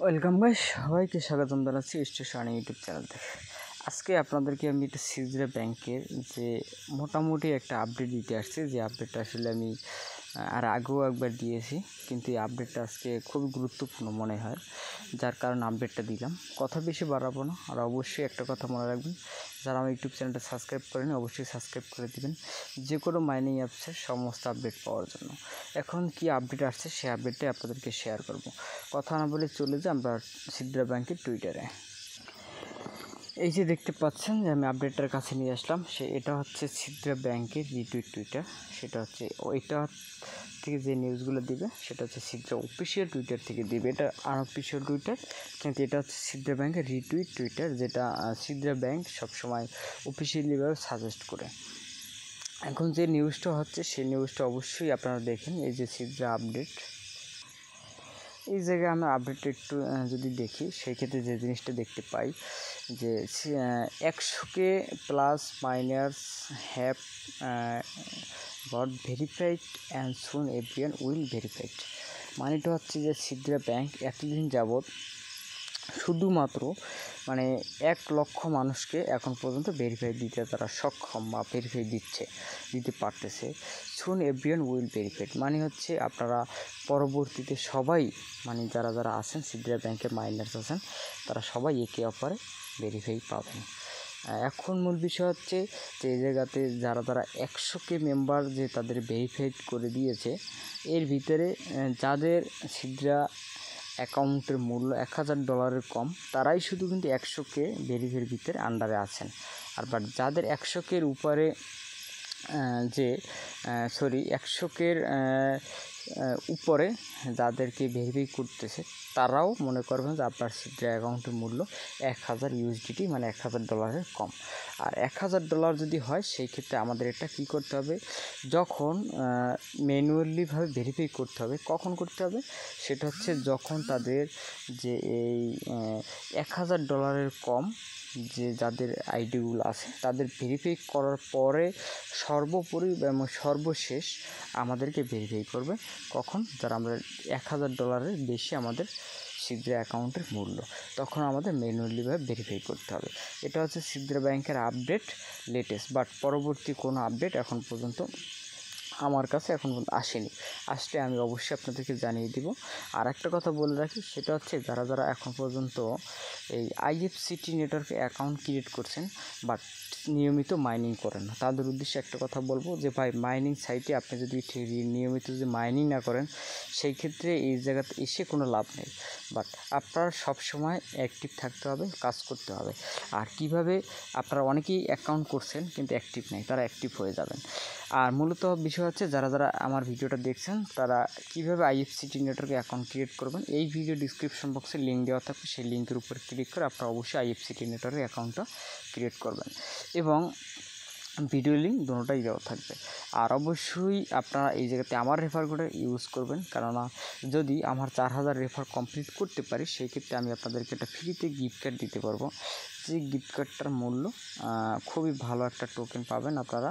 welcome by সবাইকে স্বাগতম জানাচ্ছি স্টেশন ইউটিউব চ্যানেল থেকে আজকে আপনাদেরকে আমি একটা সিজরা ব্যাংকের যে মোটামুটি একটা আপডেট দিতে আসছি যে আপডেটটা আসলে আমি আর আগেও একবার দিয়েছি কিন্তু এই আপডেটটা আজকে খুব গুরুত্বপূর্ণ মনে হয় যার কারণে আপডেটটা দিলাম কথা বেশি বাড়াবো না আর অবশ্যই একটা কথা মনে রাখবেন যারা আমার ইউটিউব চ্যানেলটা সাবস্ক্রাইব করেন অবশ্যই সাবস্ক্রাইব করে দিবেন যে কোনো মাইনিং অ্যাপসের সমস্ত আপডেট পাওয়ার জন্য এখন কি আপডেট আসছে সেই আপডেটটাই আপনাদেরকে শেয়ার করব কথা না বলে চলে যাই আমরা সিদ্রা ব্যাংকের টুইটারে এই যে দেখতে পাচ্ছেন যে আমি আপডেটটার কাছে নিয়ে আসলাম সে এটা হচ্ছে ছিদ্রা ব্যাংকের রিটুইট টুইটার সেটা হচ্ছে ওইটা থেকে যে নিউজগুলো দিবে সেটা হচ্ছে সিদ্রা অফিসিয়াল টুইটার থেকে দিবে এটা অফিসিয়াল টুইটার কিন্তু এটা হচ্ছে সিদ্রা ব্যাংকের রিটুইট টুইটার যেটা সিদ্রা ব্যাংক সবসময় অফিসিয়ালিভাবে সাজেস্ট করে এখন যে নিউজটা হচ্ছে সেই নিউজটা অবশ্যই আপনারা দেখেন এই যে সিদ্রা আপডেট এই জায়গায় আমরা আপডেট একটু যদি দেখি সেই ক্ষেত্রে যে জিনিসটা দেখতে পাই যে একশোকে plus minus have bot verified and soon everyone will verified মানিটা হচ্ছে যে সিদ্রা ব্যাংক এতদিন যাবৎ শুধুমাত্র মানে এক লক্ষ মানুষকে এখন পর্যন্ত ভেরিফাই দিতে তারা সক্ষম বা ভেরিফাই দিচ্ছে দিতে পারতেছে সুন এভরিওয়ান উইল ভেরিফাইড মানে হচ্ছে আপনারা পরবর্তীতে সবাই মানে যারা যারা আছেন সিদ্রা ব্যাংকের মাইনার্স আছেন তারা সবাই একে অপরে ভেরিফাই পাবেন এখন মূল বিষয় হচ্ছে যে এই জায়গাতে যারা তারা একশোকে মেম্বার যে তাদের ভেরিফাইড করে দিয়েছে এর ভিতরে যাদের সিদ্রা অ্যাকাউন্টের মূল্য এক হাজার ডলারের কম তারাই শুধু কিন্তু একশো কে ভেরিফের ভিতরে আন্ডারে আছেন আর বাট যাদের একশো কের উপরে যে সরি একশোকের উপরে যাদেরকে ভেরিফাই করতেছে তারাও মনে করবেন যে আপনার সিদ্রা অ্যাকাউন্টের মূল্য এক হাজার ইউএসডিটি মানে এক হাজার ডলারের কম আর এক হাজার ডলার যদি হয় সেই ক্ষেত্রে আমাদের এটা কি করতে হবে যখন ম্যানুয়ালিভাবে ভেরিফাই করতে হবে কখন করতে হবে সেটা হচ্ছে যখন তাদের যে এই এক হাজার ডলারের কম যে যাদের আইডিগুলো আছে তাদের ভেরিফাই করার পরে সর্বোপরি এবং সর্বশেষ আমাদেরকে ভেরিফাই করবে কখন যারা আমরা এক হাজার ডলারের বেশি আমাদের সিদ্রা অ্যাকাউন্টের মূল্য তখন আমাদের ভাবে ভেরিফাই করতে হবে এটা হচ্ছে সিদ্রা ব্যাংকের আপডেট লেটেস্ট বাট পরবর্তী কোনো আপডেট এখন পর্যন্ত আমার কাছে এখন পর্যন্ত আসেনি আসলে আমি অবশ্যই আপনাদেরকে জানিয়ে দিব আর একটা কথা বলে রাখি সেটা হচ্ছে যারা যারা এখন পর্যন্ত এই আইএফসিটি নেটওয়ার্কে অ্যাকাউন্ট ক্রিয়েট করছেন বাট নিয়মিত মাইনিং করেন না তাদের উদ্দেশ্যে একটা কথা বলবো যে ভাই মাইনিং সাইটে আপনি যদি নিয়মিত যদি মাইনিং না করেন সেই ক্ষেত্রে এই জায়গাতে এসে কোনো লাভ নেই বাট আপনার সবসময় অ্যাক্টিভ থাকতে হবে কাজ করতে হবে আর কিভাবে আপনারা অনেকেই অ্যাকাউন্ট করছেন কিন্তু অ্যাক্টিভ নেই তারা অ্যাক্টিভ হয়ে যাবেন আর মূলত বিষয় হচ্ছে যারা যারা আমার ভিডিওটা দেখছেন তারা কীভাবে আইএফসি টিন্ডাটাকে অ্যাকাউন্ট ক্রিয়েট করবেন এই ভিডিও ডিসক্রিপশন বক্সে লিঙ্ক দেওয়া থাকবে সেই লিঙ্কের উপর ক্লিক করে আপনারা অবশ্যই আইএফসি টিন্ডাটারের অ্যাকাউন্টটা ক্রিয়েট করবেন এবং ভিডিও লিঙ্ক দুটোটাই দেওয়া থাকবে আর অবশ্যই আপনারা এই জায়গাতে আমার রেফার কোডে ইউজ করবেন কেননা যদি আমার চার হাজার রেফার কমপ্লিট করতে পারি সেই ক্ষেত্রে আমি আপনাদেরকে একটা ফ্রিতে গিফট কার্ড দিতে পারবো যে গিফট কার্ডটার মূল্য খুবই ভালো একটা টোকেন পাবেন আপনারা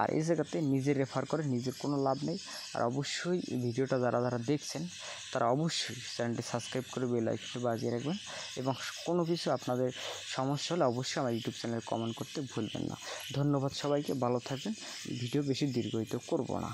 আর এই জায়গাতে নিজে রেফার করে নিজের কোনো লাভ নেই আর অবশ্যই ভিডিওটা যারা যারা দেখছেন তারা অবশ্যই চ্যানেলটি সাবস্ক্রাইব করে বেল আইকনটি বাজিয়ে রাখবেন এবং কোনো কিছু আপনাদের সমস্যা হলে অবশ্যই আমার ইউটিউব চ্যানেলে কমেন্ট করতে ভুলবেন না ধন্যবাদ সবাইকে ভালো থাকবেন ভিডিও বেশি দীর্ঘায়িত করব না